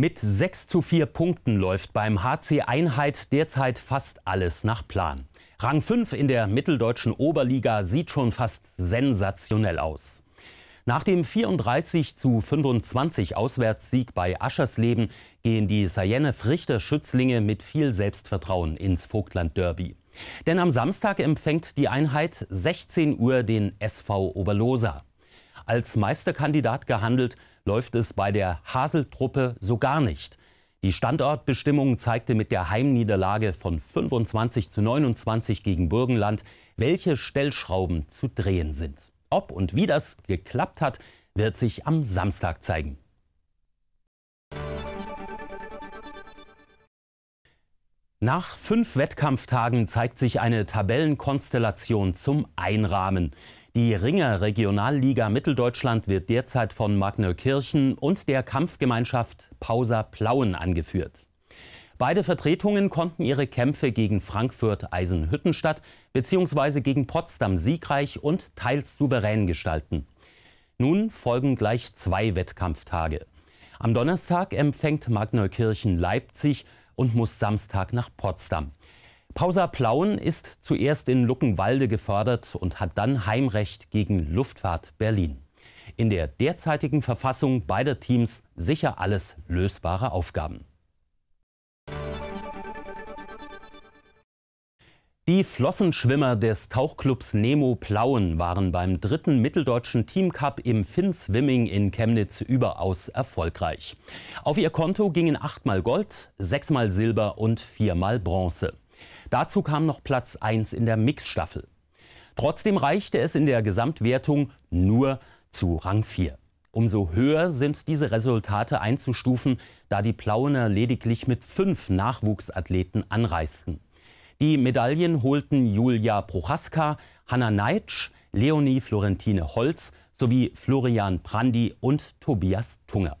Mit 6 zu 4 Punkten läuft beim HC Einheit derzeit fast alles nach Plan. Rang 5 in der mitteldeutschen Oberliga sieht schon fast sensationell aus. Nach dem 34 zu 25 Auswärtssieg bei Aschersleben gehen die Sayenne Frichter Schützlinge mit viel Selbstvertrauen ins Vogtland Derby. Denn am Samstag empfängt die Einheit 16 Uhr den SV Oberloser. Als Meisterkandidat gehandelt läuft es bei der Haseltruppe so gar nicht. Die Standortbestimmung zeigte mit der Heimniederlage von 25 zu 29 gegen Burgenland, welche Stellschrauben zu drehen sind. Ob und wie das geklappt hat, wird sich am Samstag zeigen. Nach fünf Wettkampftagen zeigt sich eine Tabellenkonstellation zum Einrahmen. Die Ringer Regionalliga Mitteldeutschland wird derzeit von Magnökirchen und der Kampfgemeinschaft Pausa Plauen angeführt. Beide Vertretungen konnten ihre Kämpfe gegen Frankfurt Eisenhüttenstadt bzw. gegen Potsdam siegreich und teils souverän gestalten. Nun folgen gleich zwei Wettkampftage. Am Donnerstag empfängt Magneukirchen Leipzig und muss Samstag nach Potsdam. Pausa Plauen ist zuerst in Luckenwalde gefördert und hat dann Heimrecht gegen Luftfahrt Berlin. In der derzeitigen Verfassung beider Teams sicher alles lösbare Aufgaben. Die Flossenschwimmer des Tauchclubs Nemo Plauen waren beim dritten mitteldeutschen Teamcup im Finn-Swimming in Chemnitz überaus erfolgreich. Auf ihr Konto gingen achtmal Gold, sechsmal Silber und viermal Bronze. Dazu kam noch Platz 1 in der Mixstaffel. Trotzdem reichte es in der Gesamtwertung nur zu Rang 4. Umso höher sind diese Resultate einzustufen, da die Plauener lediglich mit fünf Nachwuchsathleten anreisten. Die Medaillen holten Julia Prochaska, Hanna Neitsch, Leonie Florentine Holz sowie Florian Prandi und Tobias Tunger.